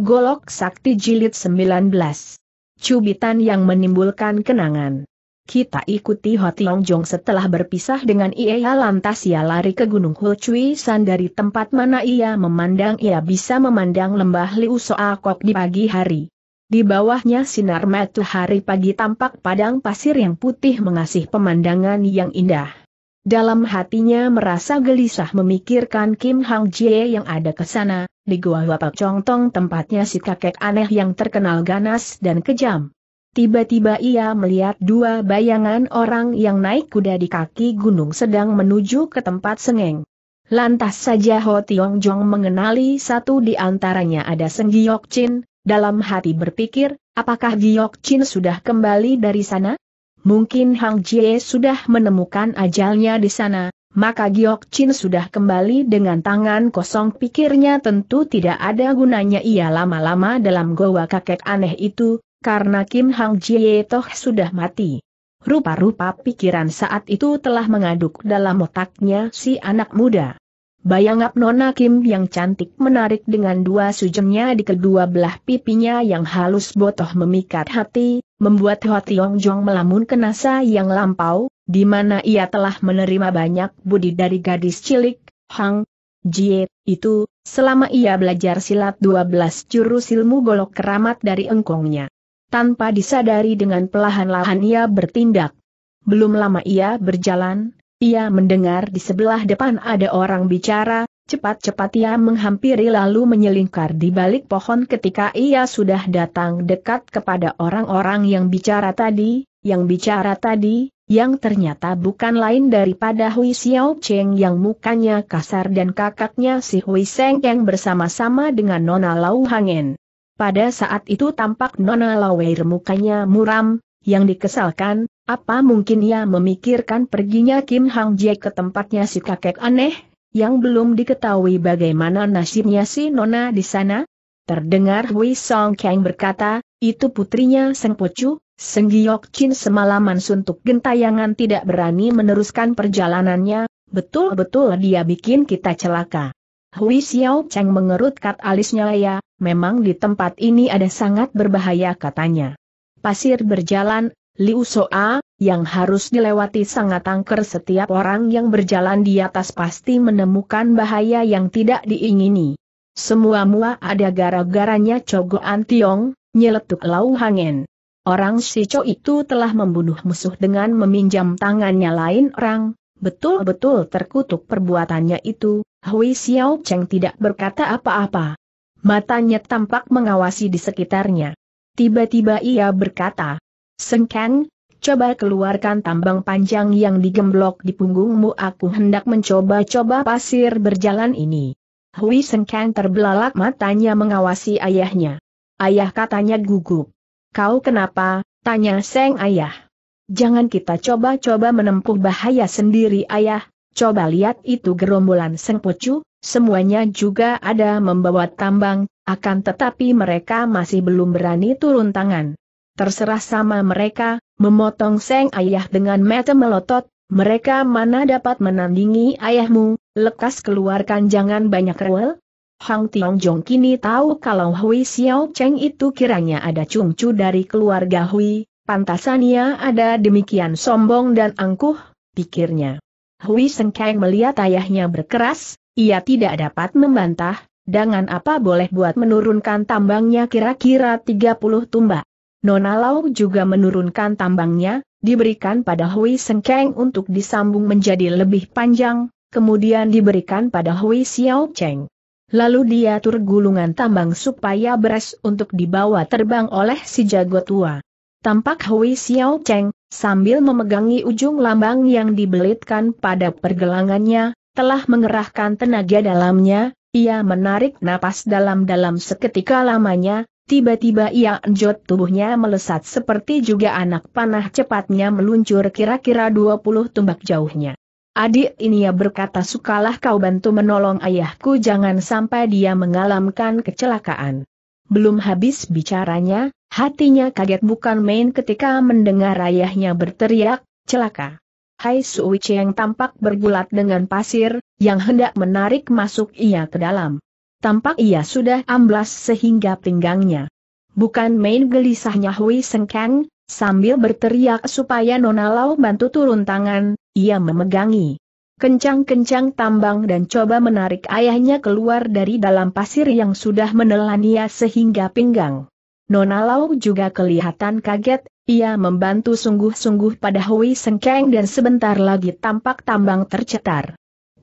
Golok Sakti Jilid 19. Cubitan yang menimbulkan kenangan. Kita ikuti Ho Tiong Jong setelah berpisah dengan Ia lantas ia lari ke Gunung Hulcui San dari tempat mana ia memandang ia bisa memandang lembah Liu Kok di pagi hari. Di bawahnya sinar matahari pagi tampak padang pasir yang putih mengasih pemandangan yang indah. Dalam hatinya merasa gelisah memikirkan Kim Hang Jie yang ada ke sana, di Gua Wapak Congtong tempatnya si kakek aneh yang terkenal ganas dan kejam. Tiba-tiba ia melihat dua bayangan orang yang naik kuda di kaki gunung sedang menuju ke tempat sengeng. Lantas saja Ho Tiong Jong mengenali satu di antaranya ada Seng Giok Chin, dalam hati berpikir, apakah Giok Chin sudah kembali dari sana? Mungkin Hang Jie sudah menemukan ajalnya di sana, maka Giok Chin sudah kembali dengan tangan kosong pikirnya tentu tidak ada gunanya ia lama-lama dalam goa kakek aneh itu, karena Kim Hang Jie Toh sudah mati. Rupa-rupa pikiran saat itu telah mengaduk dalam otaknya si anak muda. Bayangap Nona Kim yang cantik menarik dengan dua sujennya di kedua belah pipinya yang halus botoh memikat hati, membuat Hoa Tiong Jong melamun ke NASA yang lampau, di mana ia telah menerima banyak budi dari gadis cilik, Hang Jie, itu, selama ia belajar silat 12 jurus ilmu golok keramat dari engkongnya. Tanpa disadari dengan pelahan-lahan ia bertindak. Belum lama ia berjalan, ia mendengar di sebelah depan ada orang bicara, Cepat-cepat ia menghampiri lalu menyelingkar di balik pohon ketika ia sudah datang dekat kepada orang-orang yang bicara tadi, yang bicara tadi, yang ternyata bukan lain daripada Hui Xiao Cheng yang mukanya kasar dan kakaknya si Hui Seng yang bersama-sama dengan Nona Lau Hangen. Pada saat itu tampak Nona Laweir mukanya muram, yang dikesalkan, apa mungkin ia memikirkan perginya Kim Hang Jie ke tempatnya si kakek aneh? yang belum diketahui bagaimana nasibnya si Nona di sana? Terdengar Hui Song Kang berkata, itu putrinya Seng Pocu, Seng Giok Chin semalaman suntuk gentayangan tidak berani meneruskan perjalanannya, betul-betul dia bikin kita celaka. Hui Xiao Cheng mengerutkan alisnya ya, memang di tempat ini ada sangat berbahaya katanya. Pasir berjalan, Liu Soa, yang harus dilewati sangat angker setiap orang yang berjalan di atas pasti menemukan bahaya yang tidak diingini. Semua-mua ada gara-garanya Cogo Antiong, nyeletuk Lau Hangen. Orang si Cho itu telah membunuh musuh dengan meminjam tangannya lain orang, betul-betul terkutuk perbuatannya itu, Hui Xiao Cheng tidak berkata apa-apa. Matanya tampak mengawasi di sekitarnya. Tiba-tiba ia berkata, Sengkan, coba keluarkan tambang panjang yang digemblok di punggungmu aku hendak mencoba-coba pasir berjalan ini. Hui Sengkan terbelalak matanya mengawasi ayahnya. Ayah katanya gugup. Kau kenapa? Tanya Seng ayah. Jangan kita coba-coba menempuh bahaya sendiri ayah, coba lihat itu gerombolan Seng Pocu, semuanya juga ada membawa tambang, akan tetapi mereka masih belum berani turun tangan terserah sama mereka, memotong seng ayah dengan mata melotot, mereka mana dapat menandingi ayahmu, lekas keluarkan jangan banyak rewel. Hang Tiong Jong kini tahu kalau Hui Xiao Cheng itu kiranya ada cungcu dari keluarga Hui, pantasannya ada demikian sombong dan angkuh, pikirnya. Hui Sengkeng melihat ayahnya berkeras, ia tidak dapat membantah, dengan apa boleh buat menurunkan tambangnya kira-kira 30 tumbak. Nona Lau juga menurunkan tambangnya, diberikan pada Hui Sengkeng untuk disambung menjadi lebih panjang, kemudian diberikan pada Hui Xiao Cheng. Lalu diatur gulungan tambang supaya beras untuk dibawa terbang oleh si jago tua. Tampak Hui Xiao Cheng, sambil memegangi ujung lambang yang dibelitkan pada pergelangannya, telah mengerahkan tenaga dalamnya, ia menarik napas dalam-dalam seketika lamanya, Tiba-tiba ia enjot tubuhnya melesat seperti juga anak panah cepatnya meluncur kira-kira 20 tumbak jauhnya. Adik ini ya berkata sukalah kau bantu menolong ayahku jangan sampai dia mengalamkan kecelakaan. Belum habis bicaranya, hatinya kaget bukan main ketika mendengar ayahnya berteriak, celaka. Hai Suwici yang tampak bergulat dengan pasir, yang hendak menarik masuk ia ke dalam. Tampak ia sudah amblas sehingga pinggangnya. Bukan main gelisahnya Hui Sengkang, sambil berteriak supaya Nona Lau bantu turun tangan, ia memegangi. Kencang-kencang tambang dan coba menarik ayahnya keluar dari dalam pasir yang sudah menelan ia sehingga pinggang. Nona Lau juga kelihatan kaget, ia membantu sungguh-sungguh pada Hui Sengkang dan sebentar lagi tampak tambang tercetar.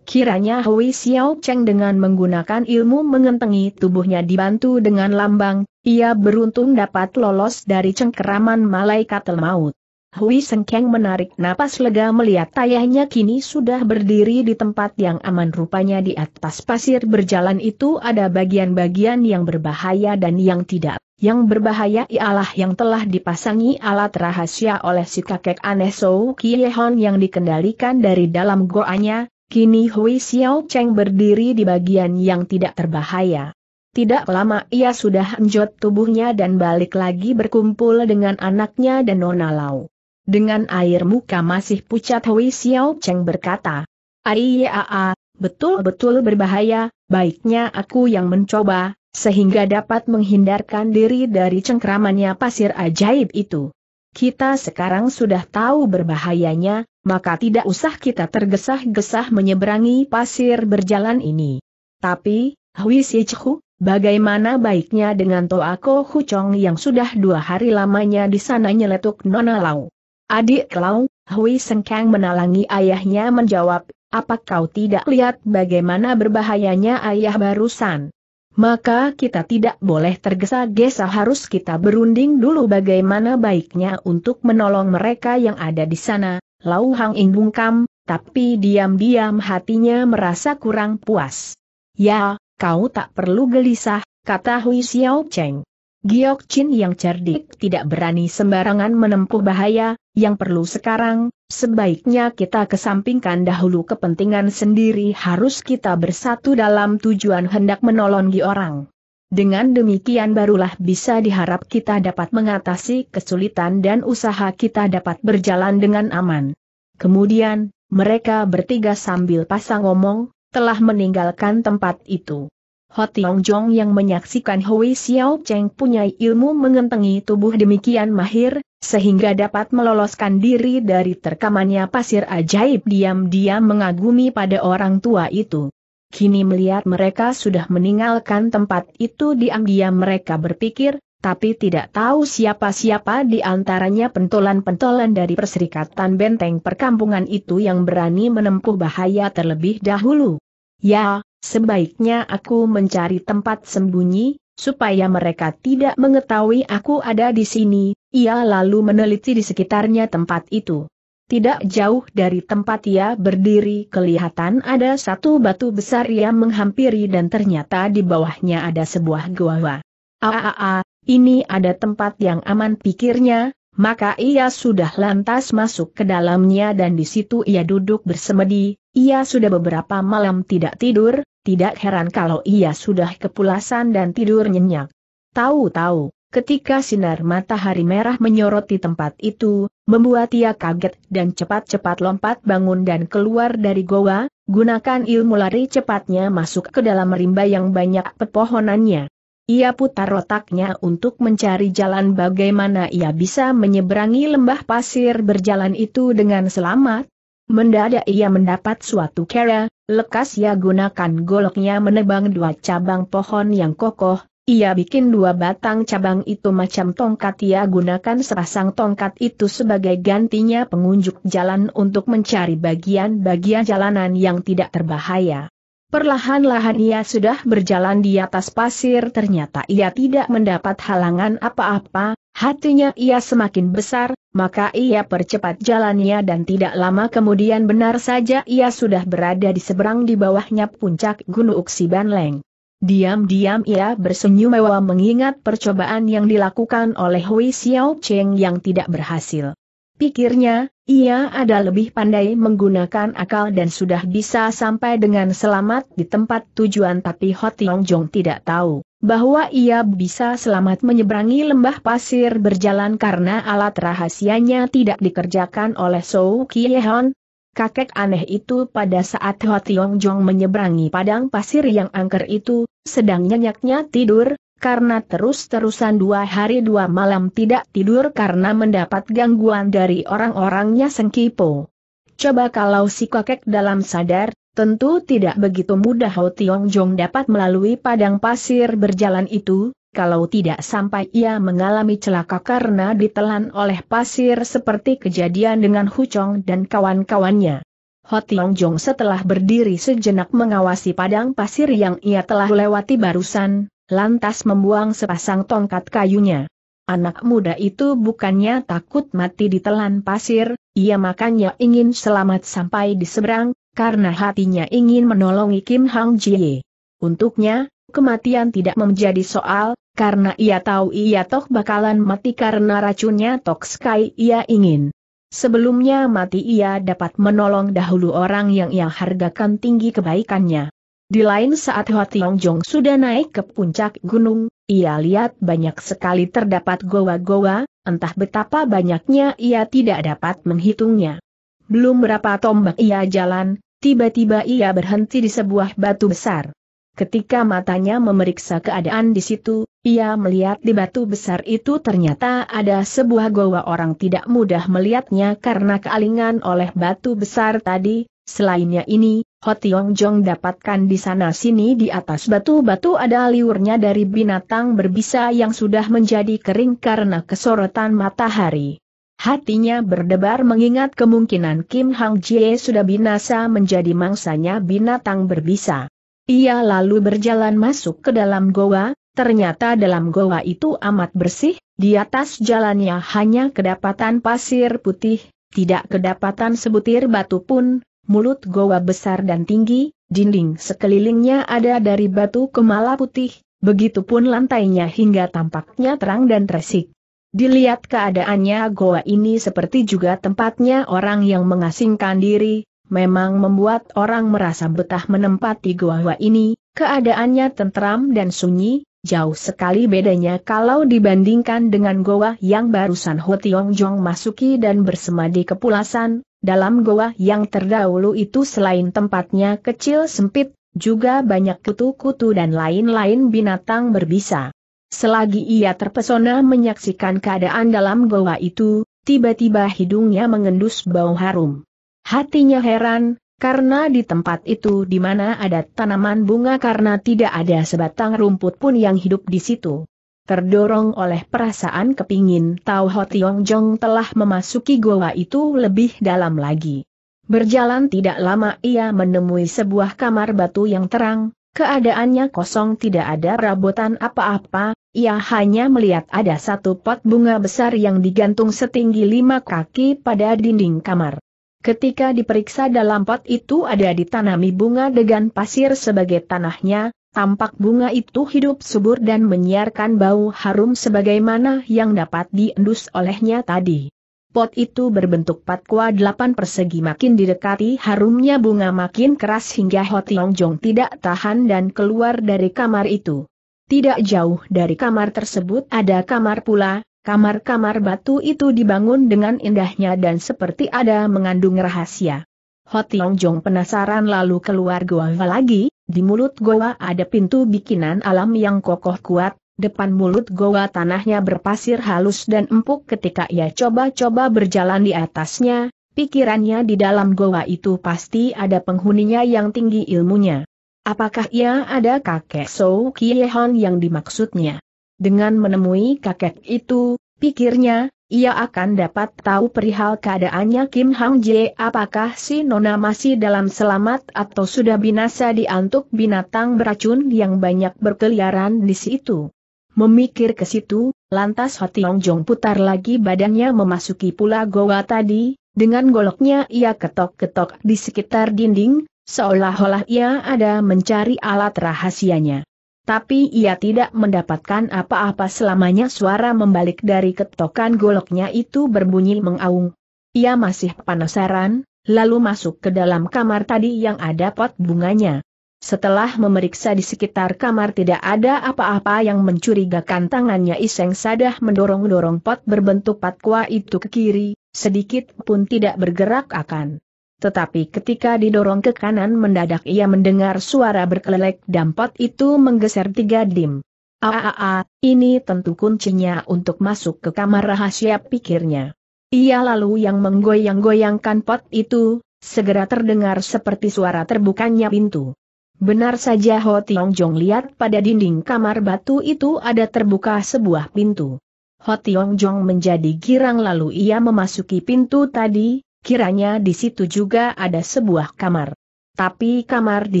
Kiranya Hui Xiao Cheng dengan menggunakan ilmu mengentengi tubuhnya dibantu dengan lambang, ia beruntung dapat lolos dari cengkeraman malaikat maut. Hui Sengkeng menarik napas lega melihat ayahnya kini sudah berdiri di tempat yang aman rupanya di atas pasir berjalan itu ada bagian-bagian yang berbahaya dan yang tidak. Yang berbahaya ialah yang telah dipasangi alat rahasia oleh si kakek aneh Sou Kiehon yang dikendalikan dari dalam goanya, Kini Hui Xiao Cheng berdiri di bagian yang tidak terbahaya. Tidak lama ia sudah henjot tubuhnya dan balik lagi berkumpul dengan anaknya dan Nona Lau. Dengan air muka masih pucat Hui Xiao Cheng berkata, Aiyaa, betul-betul berbahaya, baiknya aku yang mencoba, sehingga dapat menghindarkan diri dari cengkramannya pasir ajaib itu. Kita sekarang sudah tahu berbahayanya, maka tidak usah kita tergesah-gesah menyeberangi pasir berjalan ini. Tapi, Hui Sichu, bagaimana baiknya dengan Toako Huchong yang sudah dua hari lamanya di sana nyeletuk Nona Lau? Adik Lau, Hui Sengkang menalangi ayahnya menjawab, apa kau tidak lihat bagaimana berbahayanya ayah barusan? Maka kita tidak boleh tergesa-gesa harus kita berunding dulu bagaimana baiknya untuk menolong mereka yang ada di sana, Lau Hang In bungkam, tapi diam-diam hatinya merasa kurang puas. Ya, kau tak perlu gelisah, kata Hui Xiao Cheng. Giok Chin yang cerdik tidak berani sembarangan menempuh bahaya, yang perlu sekarang, sebaiknya kita kesampingkan dahulu kepentingan sendiri harus kita bersatu dalam tujuan hendak menolongi orang. Dengan demikian barulah bisa diharap kita dapat mengatasi kesulitan dan usaha kita dapat berjalan dengan aman. Kemudian, mereka bertiga sambil pasang omong, telah meninggalkan tempat itu. Ho Tiong Jong yang menyaksikan Hui Xiao Cheng punya ilmu mengentengi tubuh demikian mahir, sehingga dapat meloloskan diri dari terkamannya pasir ajaib diam-diam mengagumi pada orang tua itu. Kini melihat mereka sudah meninggalkan tempat itu diam-diam mereka berpikir, tapi tidak tahu siapa-siapa di antaranya pentolan-pentolan dari perserikatan benteng perkampungan itu yang berani menempuh bahaya terlebih dahulu. Ya, sebaiknya aku mencari tempat sembunyi, supaya mereka tidak mengetahui aku ada di sini, ia lalu meneliti di sekitarnya tempat itu. Tidak jauh dari tempat ia berdiri kelihatan ada satu batu besar yang menghampiri dan ternyata di bawahnya ada sebuah gua. Aa, ah, ah, ah, ini ada tempat yang aman pikirnya, maka ia sudah lantas masuk ke dalamnya dan di situ ia duduk bersemedi, ia sudah beberapa malam tidak tidur, tidak heran kalau ia sudah kepulasan dan tidur nyenyak. Tahu-tahu, ketika sinar matahari merah menyoroti tempat itu, membuat ia kaget dan cepat-cepat lompat bangun dan keluar dari goa, gunakan ilmu lari cepatnya masuk ke dalam rimba yang banyak pepohonannya. Ia putar otaknya untuk mencari jalan bagaimana ia bisa menyeberangi lembah pasir berjalan itu dengan selamat. Mendadak ia mendapat suatu kera, lekas ia gunakan goloknya menebang dua cabang pohon yang kokoh, ia bikin dua batang cabang itu macam tongkat ia gunakan sepasang tongkat itu sebagai gantinya pengunjuk jalan untuk mencari bagian-bagian jalanan yang tidak terbahaya. Perlahan-lahan ia sudah berjalan di atas pasir ternyata ia tidak mendapat halangan apa-apa, hatinya ia semakin besar, maka ia percepat jalannya dan tidak lama kemudian benar saja ia sudah berada di seberang di bawahnya puncak Gunung Uksibanleng. Diam-diam ia bersenyum mewah mengingat percobaan yang dilakukan oleh Hui Xiao Cheng yang tidak berhasil. Pikirnya, ia ada lebih pandai menggunakan akal dan sudah bisa sampai dengan selamat di tempat tujuan tapi Hotiong Jong tidak tahu bahwa ia bisa selamat menyeberangi lembah pasir berjalan karena alat rahasianya tidak dikerjakan oleh Sou Kiehon, kakek aneh itu pada saat Ho Tiong Jong menyeberangi padang pasir yang angker itu, sedang nyenyaknya tidur, karena terus-terusan dua hari dua malam tidak tidur karena mendapat gangguan dari orang-orangnya Sengkipo. Coba kalau si kakek dalam sadar, tentu tidak begitu mudah Ho Tiong Jong dapat melalui padang pasir berjalan itu, kalau tidak sampai ia mengalami celaka karena ditelan oleh pasir seperti kejadian dengan Chong dan kawan-kawannya. Hotiong Jong setelah berdiri sejenak mengawasi padang pasir yang ia telah lewati barusan, lantas membuang sepasang tongkat kayunya. Anak muda itu bukannya takut mati ditelan pasir, ia makanya ingin selamat sampai di seberang, karena hatinya ingin menolongi Kim Hang Jie. Untuknya, kematian tidak menjadi soal, karena ia tahu ia toh bakalan mati karena racunnya Tok Sky ia ingin. Sebelumnya mati ia dapat menolong dahulu orang yang ia hargakan tinggi kebaikannya. Di lain saat Hua Tiong Jong sudah naik ke puncak gunung, ia lihat banyak sekali terdapat goa-goa, entah betapa banyaknya ia tidak dapat menghitungnya. Belum berapa tombak ia jalan, tiba-tiba ia berhenti di sebuah batu besar. Ketika matanya memeriksa keadaan di situ, ia melihat di batu besar itu ternyata ada sebuah goa orang tidak mudah melihatnya karena kealingan oleh batu besar tadi, selainnya ini, Hotiong Jong dapatkan di sana-sini di atas batu-batu ada liurnya dari binatang berbisa yang sudah menjadi kering karena kesorotan matahari. Hatinya berdebar mengingat kemungkinan Kim Hang Jie sudah binasa menjadi mangsanya binatang berbisa. Ia lalu berjalan masuk ke dalam goa, ternyata dalam goa itu amat bersih, di atas jalannya hanya kedapatan pasir putih, tidak kedapatan sebutir batu pun, mulut goa besar dan tinggi, dinding sekelilingnya ada dari batu kemala putih, begitupun lantainya hingga tampaknya terang dan resik. Dilihat keadaannya goa ini seperti juga tempatnya orang yang mengasingkan diri, Memang membuat orang merasa betah menempati gua-gua ini, keadaannya tentram dan sunyi, jauh sekali bedanya kalau dibandingkan dengan goa yang barusan Ho Tiong Jong masuki dan bersemadi kepulasan, dalam goa yang terdahulu itu selain tempatnya kecil sempit, juga banyak kutu-kutu dan lain-lain binatang berbisa. Selagi ia terpesona menyaksikan keadaan dalam goa itu, tiba-tiba hidungnya mengendus bau harum. Hatinya heran, karena di tempat itu di mana ada tanaman bunga karena tidak ada sebatang rumput pun yang hidup di situ. Terdorong oleh perasaan kepingin tahu Ho Tiong Jong telah memasuki goa itu lebih dalam lagi. Berjalan tidak lama ia menemui sebuah kamar batu yang terang, keadaannya kosong tidak ada perabotan apa-apa, ia hanya melihat ada satu pot bunga besar yang digantung setinggi lima kaki pada dinding kamar. Ketika diperiksa dalam pot itu ada ditanami bunga dengan pasir sebagai tanahnya, tampak bunga itu hidup subur dan menyiarkan bau harum sebagaimana yang dapat diendus olehnya tadi. Pot itu berbentuk patqua delapan persegi makin didekati harumnya bunga makin keras hingga Hotiong Jong tidak tahan dan keluar dari kamar itu. Tidak jauh dari kamar tersebut ada kamar pula, Kamar-kamar batu itu dibangun dengan indahnya dan seperti ada mengandung rahasia. Hotiong Jong penasaran lalu keluar goa lagi, di mulut goa ada pintu bikinan alam yang kokoh kuat, depan mulut goa tanahnya berpasir halus dan empuk ketika ia coba-coba berjalan di atasnya, pikirannya di dalam goa itu pasti ada penghuninya yang tinggi ilmunya. Apakah ia ada kakek So Kiehon yang dimaksudnya? Dengan menemui kakek itu, pikirnya, ia akan dapat tahu perihal keadaannya Kim Hang Jie apakah si Nona masih dalam selamat atau sudah binasa diantuk binatang beracun yang banyak berkeliaran di situ. Memikir ke situ, lantas Tiong Jong putar lagi badannya memasuki pula goa tadi, dengan goloknya ia ketok-ketok di sekitar dinding, seolah-olah ia ada mencari alat rahasianya. Tapi ia tidak mendapatkan apa-apa selamanya suara membalik dari ketokan goloknya itu berbunyi mengaung. Ia masih penasaran, lalu masuk ke dalam kamar tadi yang ada pot bunganya. Setelah memeriksa di sekitar kamar tidak ada apa-apa yang mencurigakan tangannya Iseng Sadah mendorong-dorong pot berbentuk patkwa itu ke kiri, sedikit pun tidak bergerak akan. Tetapi ketika didorong ke kanan mendadak ia mendengar suara berkelelek pot itu menggeser tiga dim. Aaaa, ah, ah, ah, ini tentu kuncinya untuk masuk ke kamar rahasia pikirnya. Ia lalu yang menggoyang-goyangkan pot itu, segera terdengar seperti suara terbukanya pintu. Benar saja Ho Tiong Jong lihat pada dinding kamar batu itu ada terbuka sebuah pintu. Ho Tiong Jong menjadi girang lalu ia memasuki pintu tadi, kiranya di situ juga ada sebuah kamar. Tapi kamar di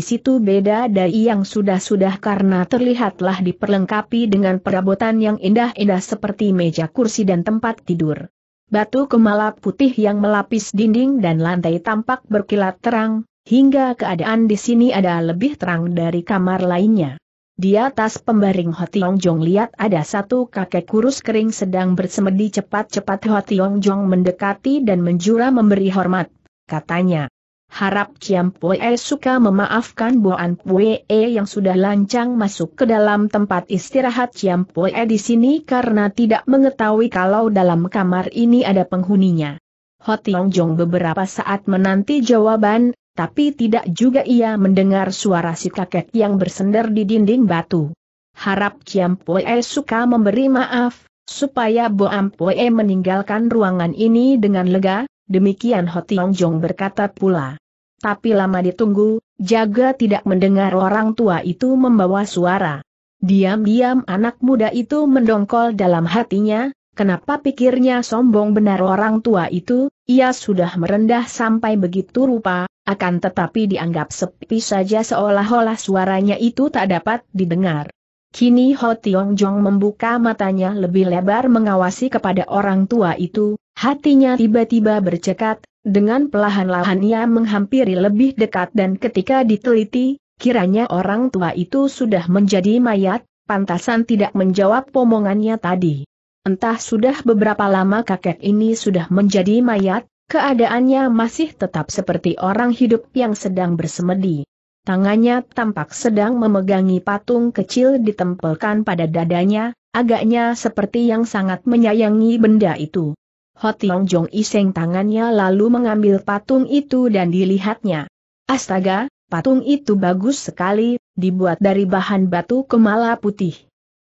situ beda dari yang sudah-sudah karena terlihatlah diperlengkapi dengan perabotan yang indah-indah seperti meja kursi dan tempat tidur. Batu kemala putih yang melapis dinding dan lantai tampak berkilat terang, hingga keadaan di sini ada lebih terang dari kamar lainnya. Di atas pembaring Hotiong Jong lihat ada satu kakek kurus kering sedang bersemedi cepat-cepat Hotiong Jong mendekati dan menjura memberi hormat. Katanya, harap Chiam Pue suka memaafkan Boan Pue yang sudah lancang masuk ke dalam tempat istirahat Chiam Pue di sini karena tidak mengetahui kalau dalam kamar ini ada penghuninya. Hotiong Jong beberapa saat menanti jawaban, tapi tidak juga ia mendengar suara si kakek yang bersender di dinding batu. Harap Poe suka memberi maaf, supaya Bo Poe meninggalkan ruangan ini dengan lega, demikian Hotiong Jong berkata pula. Tapi lama ditunggu, jaga tidak mendengar orang tua itu membawa suara. Diam-diam anak muda itu mendongkol dalam hatinya, Kenapa pikirnya sombong benar orang tua itu, ia sudah merendah sampai begitu rupa, akan tetapi dianggap sepi saja seolah-olah suaranya itu tak dapat didengar. Kini Ho Tiong Jong membuka matanya lebih lebar mengawasi kepada orang tua itu, hatinya tiba-tiba bercekat, dengan pelahan-lahan ia menghampiri lebih dekat dan ketika diteliti, kiranya orang tua itu sudah menjadi mayat, pantasan tidak menjawab pomongannya tadi. Entah sudah beberapa lama kakek ini sudah menjadi mayat, keadaannya masih tetap seperti orang hidup yang sedang bersemedi. Tangannya tampak sedang memegangi patung kecil ditempelkan pada dadanya, agaknya seperti yang sangat menyayangi benda itu. Hotiong Jong iseng tangannya lalu mengambil patung itu dan dilihatnya. Astaga, patung itu bagus sekali, dibuat dari bahan batu kemala putih.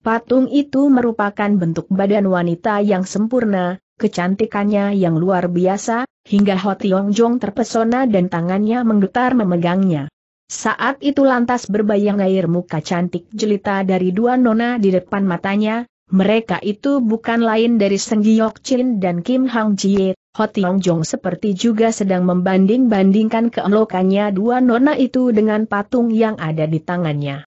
Patung itu merupakan bentuk badan wanita yang sempurna, kecantikannya yang luar biasa, hingga Ho Tiong Jong terpesona dan tangannya menggetar memegangnya. Saat itu lantas berbayang air muka cantik jelita dari dua nona di depan matanya, mereka itu bukan lain dari Seng Chin dan Kim Hang Jie, Ho Tiong Jong seperti juga sedang membanding-bandingkan keelokannya dua nona itu dengan patung yang ada di tangannya.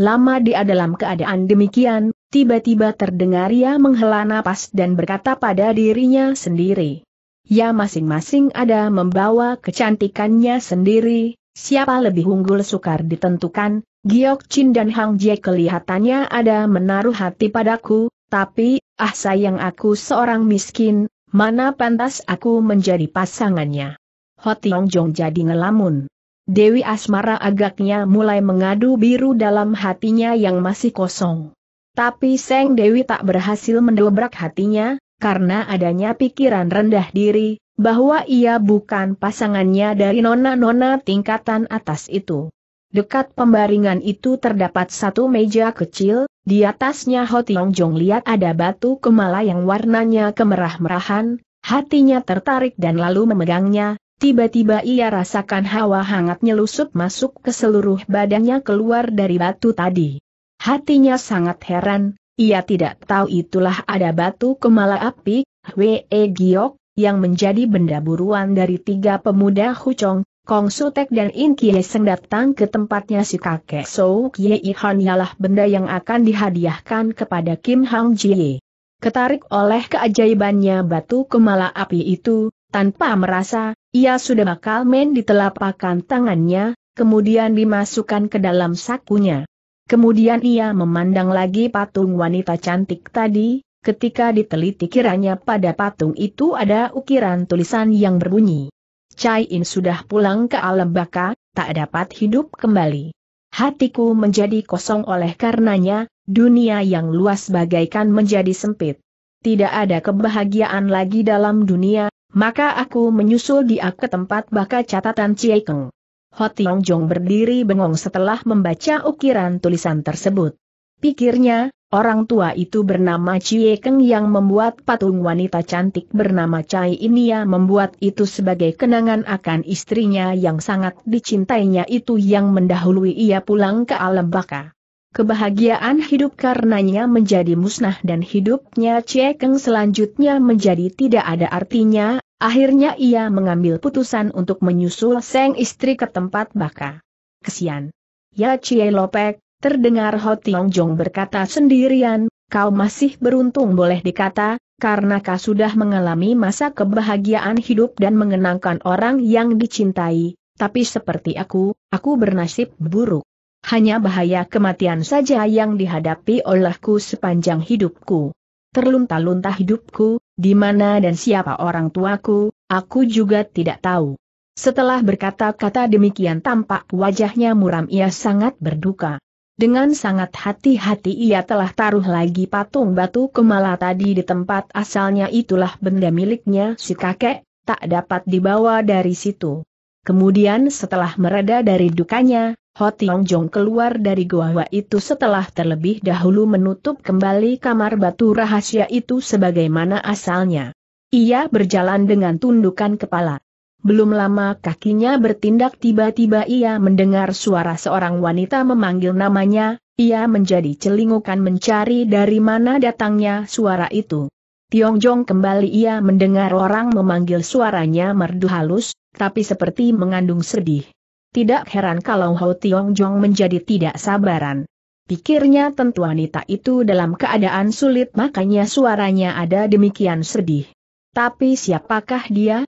Lama dia dalam keadaan demikian, tiba-tiba terdengar ia menghela napas dan berkata pada dirinya sendiri. Ya masing-masing ada membawa kecantikannya sendiri, siapa lebih unggul sukar ditentukan, Giok Chin dan Hang Jie kelihatannya ada menaruh hati padaku, tapi, ah sayang aku seorang miskin, mana pantas aku menjadi pasangannya. Ho Jong jadi ngelamun. Dewi Asmara agaknya mulai mengadu biru dalam hatinya yang masih kosong. Tapi Seng Dewi tak berhasil mendobrak hatinya, karena adanya pikiran rendah diri, bahwa ia bukan pasangannya dari nona-nona tingkatan atas itu. Dekat pembaringan itu terdapat satu meja kecil, di atasnya Hotiong Jong lihat ada batu kemala yang warnanya kemerah-merahan, hatinya tertarik dan lalu memegangnya, Tiba-tiba ia rasakan hawa hangat nyelusup masuk ke seluruh badannya keluar dari batu tadi. Hatinya sangat heran, ia tidak tahu itulah ada batu kemala api, Hwe e Giok, yang menjadi benda buruan dari tiga pemuda Hucong, Kong Sutek dan In Kie Seng datang ke tempatnya si kakek So Kie Han ialah benda yang akan dihadiahkan kepada Kim Hang Jie. Ketarik oleh keajaibannya batu kemala api itu, tanpa merasa, ia sudah bakal main di telapakan tangannya, kemudian dimasukkan ke dalam sakunya. Kemudian ia memandang lagi patung wanita cantik tadi, ketika diteliti kiranya pada patung itu ada ukiran tulisan yang berbunyi. Cai In sudah pulang ke alam baka, tak dapat hidup kembali. Hatiku menjadi kosong oleh karenanya, dunia yang luas bagaikan menjadi sempit. Tidak ada kebahagiaan lagi dalam dunia, maka aku menyusul dia ke tempat baka catatan Ciekeng. Hoti Jong berdiri bengong setelah membaca ukiran tulisan tersebut. Pikirnya, orang tua itu bernama Ciekeng yang membuat patung wanita cantik bernama Chai Inia ya membuat itu sebagai kenangan akan istrinya yang sangat dicintainya itu yang mendahului ia pulang ke alam baka. Kebahagiaan hidup karenanya menjadi musnah dan hidupnya Cekeng selanjutnya menjadi tidak ada artinya, akhirnya ia mengambil putusan untuk menyusul Seng istri ke tempat baka. Kesian. Ya Cie Lopek, terdengar Ho Tiong Jong berkata sendirian, kau masih beruntung boleh dikata, karena kau sudah mengalami masa kebahagiaan hidup dan mengenangkan orang yang dicintai, tapi seperti aku, aku bernasib buruk. Hanya bahaya kematian saja yang dihadapi olehku sepanjang hidupku. Terlunta-lunta hidupku, di mana dan siapa orang tuaku, aku juga tidak tahu. Setelah berkata-kata demikian tampak wajahnya muram ia sangat berduka. Dengan sangat hati-hati ia telah taruh lagi patung batu kemala tadi di tempat asalnya itulah benda miliknya si kakek, tak dapat dibawa dari situ. Kemudian setelah mereda dari dukanya, Ho Tiong Jong keluar dari gua itu setelah terlebih dahulu menutup kembali kamar batu rahasia itu sebagaimana asalnya. Ia berjalan dengan tundukan kepala. Belum lama kakinya bertindak tiba-tiba ia mendengar suara seorang wanita memanggil namanya, ia menjadi celingukan mencari dari mana datangnya suara itu. Tiong Jong kembali ia mendengar orang memanggil suaranya merdu halus, tapi seperti mengandung sedih. Tidak heran kalau Ho Tiong Jong menjadi tidak sabaran. Pikirnya tentu wanita itu dalam keadaan sulit makanya suaranya ada demikian sedih. Tapi siapakah dia?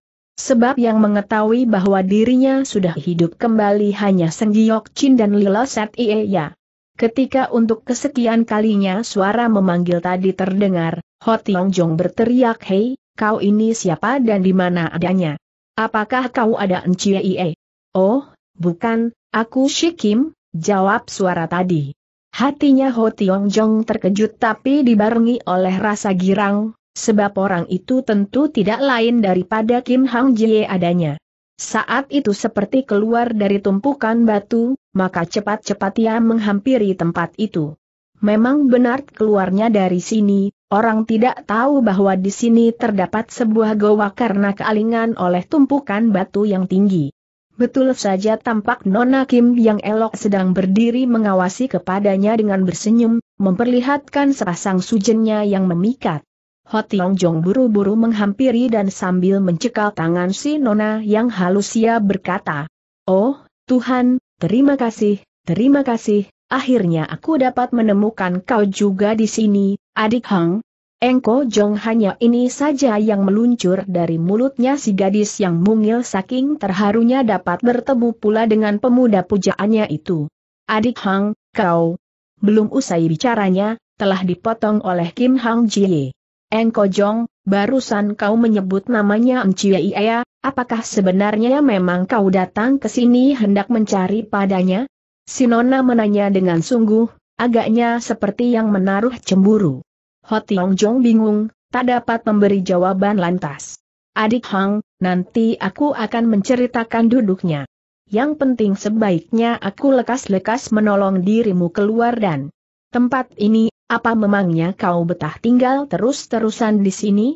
Sebab yang mengetahui bahwa dirinya sudah hidup kembali hanya Senggiok Chin dan Lila Set ya. Ketika untuk kesekian kalinya suara memanggil tadi terdengar, Ho Tiong Jong berteriak hei, kau ini siapa dan di mana adanya? Apakah kau ada Ie? Oh, Bukan, aku Shikim, jawab suara tadi. Hatinya Ho Tiong Jong terkejut tapi dibarengi oleh rasa girang, sebab orang itu tentu tidak lain daripada Kim Hang Jie adanya. Saat itu seperti keluar dari tumpukan batu, maka cepat-cepat ia menghampiri tempat itu. Memang benar keluarnya dari sini, orang tidak tahu bahwa di sini terdapat sebuah goa karena kealingan oleh tumpukan batu yang tinggi. Betul saja tampak Nona Kim yang elok sedang berdiri mengawasi kepadanya dengan bersenyum, memperlihatkan sepasang sujennya yang memikat. Hotiong Jong buru-buru menghampiri dan sambil mencekal tangan si Nona yang halus ia berkata, Oh, Tuhan, terima kasih, terima kasih, akhirnya aku dapat menemukan kau juga di sini, adik Hang, Engko Jong hanya ini saja yang meluncur dari mulutnya si gadis yang mungil saking terharunya dapat bertemu pula dengan pemuda pujaannya itu. Adik Hang, kau. Belum usai bicaranya, telah dipotong oleh Kim Hang Jie. Engko Jong, barusan kau menyebut namanya Mcie Ia, ya, apakah sebenarnya memang kau datang ke sini hendak mencari padanya? Sinona menanya dengan sungguh, agaknya seperti yang menaruh cemburu. Ho Tiong Jong bingung, tak dapat memberi jawaban lantas. Adik Hang, nanti aku akan menceritakan duduknya. Yang penting sebaiknya aku lekas-lekas menolong dirimu keluar dan tempat ini, apa memangnya kau betah tinggal terus-terusan di sini?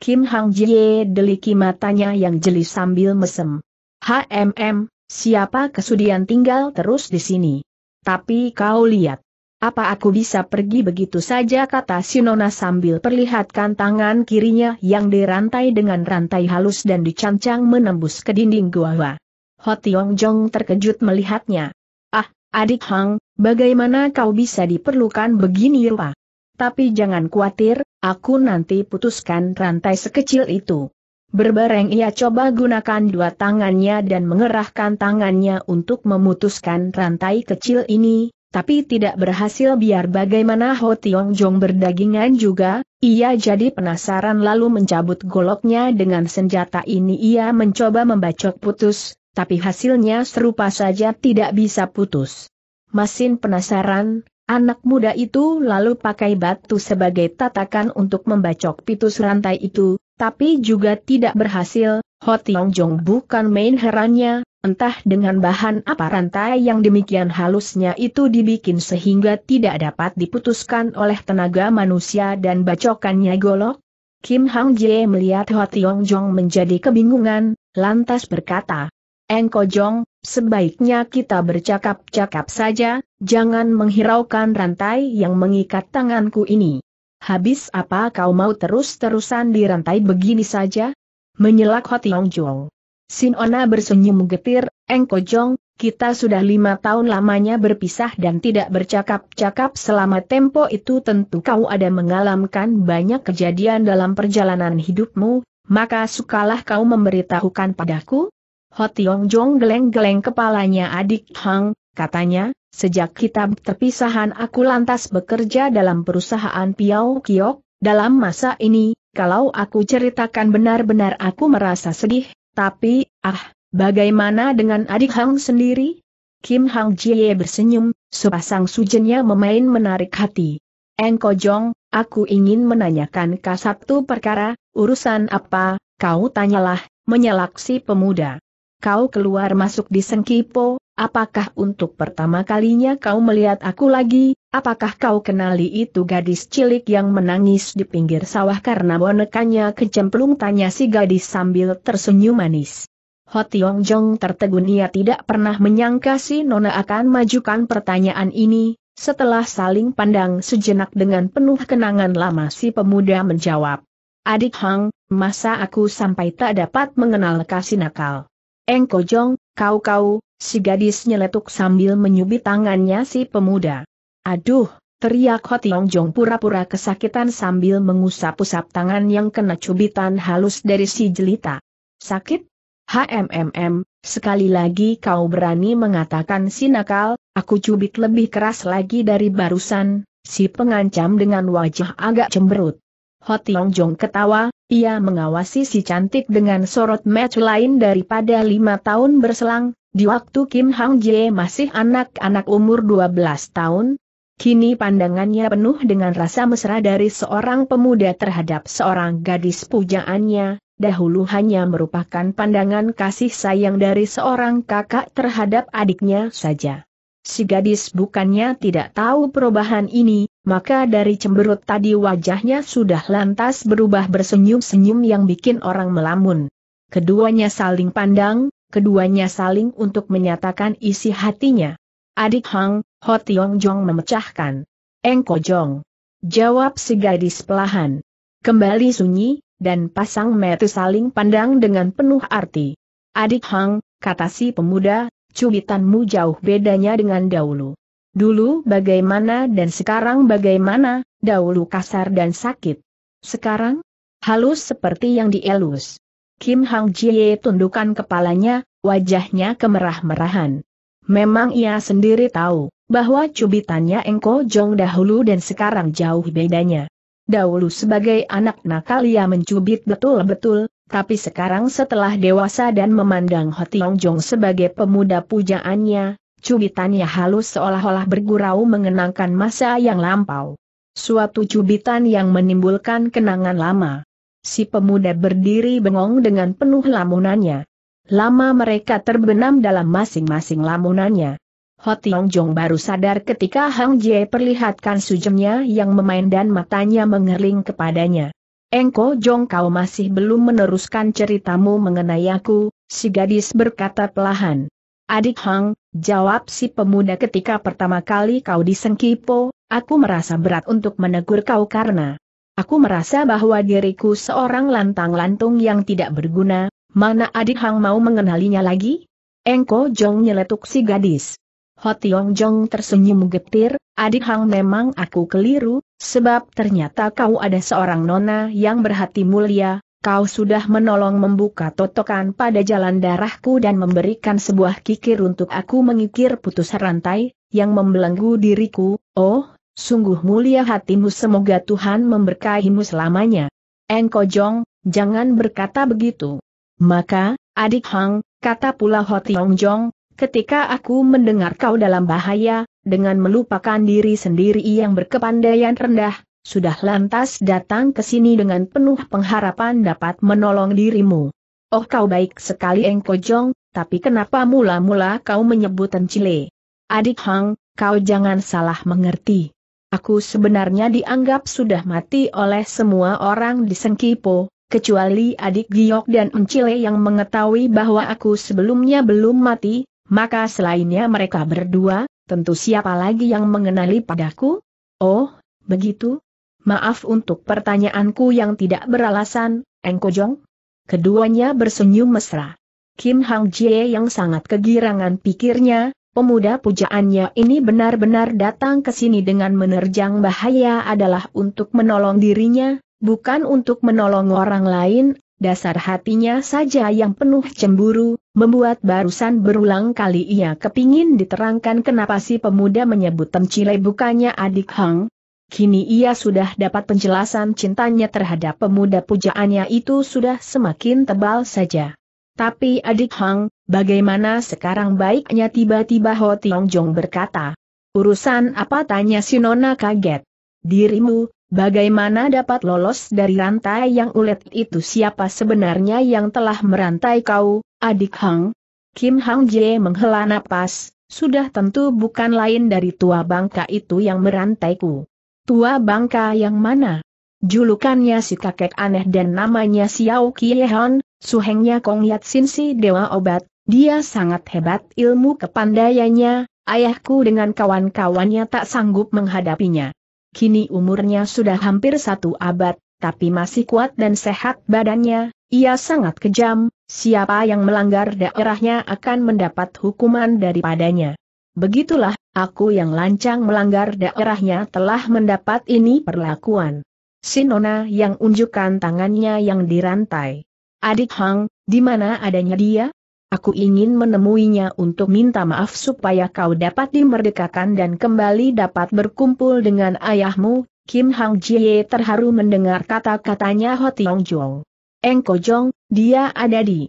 Kim Hang Jie deliki matanya yang jeli sambil mesem. HMM, siapa kesudian tinggal terus di sini? Tapi kau lihat, apa aku bisa pergi begitu saja kata Sinona sambil perlihatkan tangan kirinya yang dirantai dengan rantai halus dan dicancang menembus ke dinding gua. Hotiong Jong terkejut melihatnya. Ah, adik Hang, bagaimana kau bisa diperlukan begini rupa? Tapi jangan khawatir, aku nanti putuskan rantai sekecil itu. Berbareng ia coba gunakan dua tangannya dan mengerahkan tangannya untuk memutuskan rantai kecil ini, tapi tidak berhasil biar bagaimana Ho Tiong Jong berdagingan juga, ia jadi penasaran lalu mencabut goloknya dengan senjata ini ia mencoba membacok putus, tapi hasilnya serupa saja tidak bisa putus. Masin penasaran, anak muda itu lalu pakai batu sebagai tatakan untuk membacok pitus rantai itu, tapi juga tidak berhasil, Ho Tiong Jong bukan main herannya, entah dengan bahan apa rantai yang demikian halusnya itu dibikin sehingga tidak dapat diputuskan oleh tenaga manusia dan bacokannya golok. Kim Hang Jie melihat Ho Tiong Jong menjadi kebingungan, lantas berkata, Engko Jong, sebaiknya kita bercakap-cakap saja, jangan menghiraukan rantai yang mengikat tanganku ini. Habis apa kau mau terus-terusan dirantai begini saja? Menyelak Hotiong Jong. Sinona bersenyum getir, Engko Jong, kita sudah lima tahun lamanya berpisah dan tidak bercakap-cakap selama tempo itu tentu kau ada mengalamkan banyak kejadian dalam perjalanan hidupmu, maka sukalah kau memberitahukan padaku? Tiong Jong geleng-geleng kepalanya adik Hang, Katanya, sejak kita terpisahan aku lantas bekerja dalam perusahaan Piau Kiok, dalam masa ini, kalau aku ceritakan benar-benar aku merasa sedih, tapi, ah, bagaimana dengan adik Hang sendiri? Kim Hang Jie bersenyum, sepasang sujennya memain menarik hati. Engko Jong, aku ingin menanyakan kau satu perkara, urusan apa, kau tanyalah, menyelaksi pemuda. Kau keluar masuk di Sengkipo, apakah untuk pertama kalinya kau melihat aku lagi, apakah kau kenali itu gadis cilik yang menangis di pinggir sawah karena bonekanya kecemplung tanya si gadis sambil tersenyum manis. Hot Jong tertegun ia tidak pernah menyangka si Nona akan majukan pertanyaan ini, setelah saling pandang sejenak dengan penuh kenangan lama si pemuda menjawab. Adik Hang, masa aku sampai tak dapat mengenal kasih nakal? Engko Jong, Kau-kau, si gadis nyeletuk sambil menyubit tangannya si pemuda. Aduh, teriak Hotiong Jong pura-pura kesakitan sambil mengusap-usap tangan yang kena cubitan halus dari si jelita. Sakit? HMMM, sekali lagi kau berani mengatakan si nakal, aku cubit lebih keras lagi dari barusan, si pengancam dengan wajah agak cemberut. Hotiong Jong ketawa, ia mengawasi si cantik dengan sorot match lain daripada lima tahun berselang, di waktu Kim Hang Jie masih anak-anak umur 12 tahun, Kini pandangannya penuh dengan rasa mesra dari seorang pemuda terhadap seorang gadis pujaannya, dahulu hanya merupakan pandangan kasih sayang dari seorang kakak terhadap adiknya saja. Si gadis bukannya tidak tahu perubahan ini, maka dari cemberut tadi wajahnya sudah lantas berubah bersenyum-senyum yang bikin orang melamun. Keduanya saling pandang, keduanya saling untuk menyatakan isi hatinya. Adik Hang, Ho Tiong Jong memecahkan. Engko Jong. Jawab si gadis pelahan. Kembali sunyi, dan pasang mata saling pandang dengan penuh arti. Adik Hang, kata si pemuda, cubitanmu jauh bedanya dengan dahulu. Dulu bagaimana dan sekarang bagaimana, dahulu kasar dan sakit. Sekarang? Halus seperti yang dielus. Kim Hang Jie tundukkan kepalanya, wajahnya kemerah-merahan. Memang ia sendiri tahu, bahwa cubitannya Engko Jong dahulu dan sekarang jauh bedanya. Dahulu sebagai anak nakal ia mencubit betul-betul, tapi sekarang setelah dewasa dan memandang Hotiong Jong sebagai pemuda pujaannya, Cubitannya halus seolah-olah bergurau mengenangkan masa yang lampau. Suatu cubitan yang menimbulkan kenangan lama. Si pemuda berdiri bengong dengan penuh lamunannya. Lama mereka terbenam dalam masing-masing lamunannya. Ho Tiong Jong baru sadar ketika Hang Jie perlihatkan sujemnya yang memain dan matanya mengerling kepadanya. Engko Jong kau masih belum meneruskan ceritamu mengenai aku, si gadis berkata pelahan. Adik Hang, Jawab si pemuda ketika pertama kali kau disengkipo, aku merasa berat untuk menegur kau karena aku merasa bahwa diriku seorang lantang-lantung yang tidak berguna, mana adik Hang mau mengenalinya lagi? Engko Jong nyeletuk si gadis. Hotiong Jong tersenyum getir, adik Hang memang aku keliru, sebab ternyata kau ada seorang nona yang berhati mulia, Kau sudah menolong membuka totokan pada jalan darahku dan memberikan sebuah kikir untuk aku mengikir putus rantai, yang membelenggu diriku, oh, sungguh mulia hatimu semoga Tuhan memberkahimu selamanya. Engkau Jong, jangan berkata begitu. Maka, adik Hang, kata pula Hotiong Jong, ketika aku mendengar kau dalam bahaya, dengan melupakan diri sendiri yang berkepandaian rendah, sudah lantas datang ke sini dengan penuh pengharapan dapat menolong dirimu. Oh kau baik sekali Engko Jong, tapi kenapa mula-mula kau menyebut Encile? Adik Hang, kau jangan salah mengerti. Aku sebenarnya dianggap sudah mati oleh semua orang di Sengkipo, kecuali adik Giok dan Encile yang mengetahui bahwa aku sebelumnya belum mati, maka selainnya mereka berdua, tentu siapa lagi yang mengenali padaku? Oh, begitu? Maaf untuk pertanyaanku yang tidak beralasan, Engko Jong. Keduanya bersenyum mesra. Kim Hang Jie yang sangat kegirangan pikirnya, pemuda pujaannya ini benar-benar datang ke sini dengan menerjang bahaya adalah untuk menolong dirinya, bukan untuk menolong orang lain, dasar hatinya saja yang penuh cemburu, membuat barusan berulang kali ia kepingin diterangkan kenapa si pemuda menyebut Temcile bukannya adik Hang, Kini ia sudah dapat penjelasan cintanya terhadap pemuda pujaannya itu sudah semakin tebal saja. Tapi adik Hang, bagaimana sekarang baiknya tiba-tiba Ho Tiong Jong berkata. Urusan apa tanya si Nona kaget. Dirimu, bagaimana dapat lolos dari rantai yang ulet itu siapa sebenarnya yang telah merantai kau, adik Hang? Kim Hang Jie menghela napas, sudah tentu bukan lain dari tua bangka itu yang merantaiku. Tua bangka yang mana? Julukannya si kakek aneh dan namanya Xiao Kiehon, suhengnya Kong Yat Sin si Dewa Obat, dia sangat hebat ilmu kepandaiannya, ayahku dengan kawan-kawannya tak sanggup menghadapinya. Kini umurnya sudah hampir satu abad, tapi masih kuat dan sehat badannya, ia sangat kejam, siapa yang melanggar daerahnya akan mendapat hukuman daripadanya. Begitulah, aku yang lancang melanggar daerahnya telah mendapat ini perlakuan. Sinona yang unjukkan tangannya yang dirantai. Adik Hang, di mana adanya dia? Aku ingin menemuinya untuk minta maaf supaya kau dapat dimerdekakan dan kembali dapat berkumpul dengan ayahmu. Kim Hang Jie terharu mendengar kata-katanya Ho Tiong Jong. Engko Jong, dia ada di